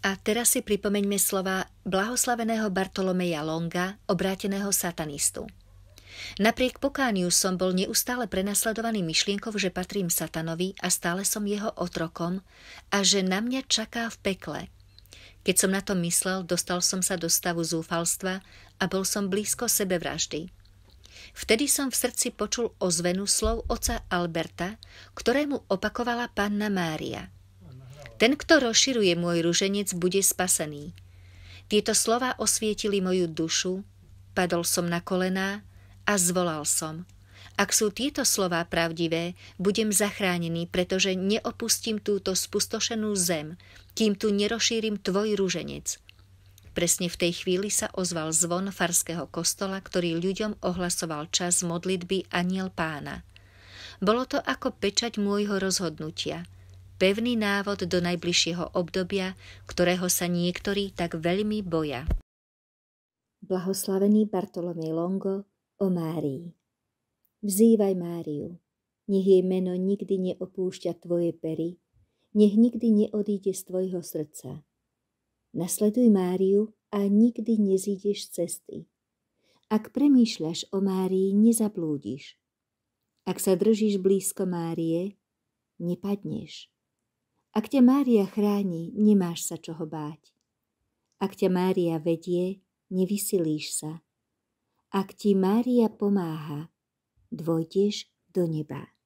A teraz si pripomeňme slova blahoslaveného Bartolomeja Longa, obráteného satanistu. Napriek pokániu som bol neustále prenasledovaný myšlienkou, že patrím satanovi a stále som jeho otrokom a že na mňa čaká v pekle. Keď som na to myslel, dostal som sa do stavu zúfalstva a bol som blízko sebevraždy. Vtedy som v srdci počul ozvenu slov oca Alberta, ktorému opakovala panna Mária – ten, kto rozširuje môj ruženec, bude spasený. Tieto slova osvietili moju dušu, padol som na kolená a zvolal som. Ak sú tieto slová pravdivé, budem zachránený, pretože neopustím túto spustošenú zem, kým tu nerošírim tvoj ruženec. Presne v tej chvíli sa ozval zvon farského kostola, ktorý ľuďom ohlasoval čas modlitby aniel pána. Bolo to ako pečať môjho rozhodnutia – pevný návod do najbližšieho obdobia, ktorého sa niektorí tak veľmi boja. Blahoslavený Bartolomej Longo o Márii. Vzývaj Máriu, nech jej meno nikdy neopúšťa tvoje pery, nech nikdy neodíde z tvojho srdca. Nasleduj Máriu a nikdy nezídeš z cesty. Ak premýšľaš o Márii, nezablúdiš. Ak sa držíš blízko Márie, nepadneš. Ak ťa Mária chráni, nemáš sa čoho báť. Ak ťa Mária vedie, nevysilíš sa. Ak ti Mária pomáha, dvojdeš do neba.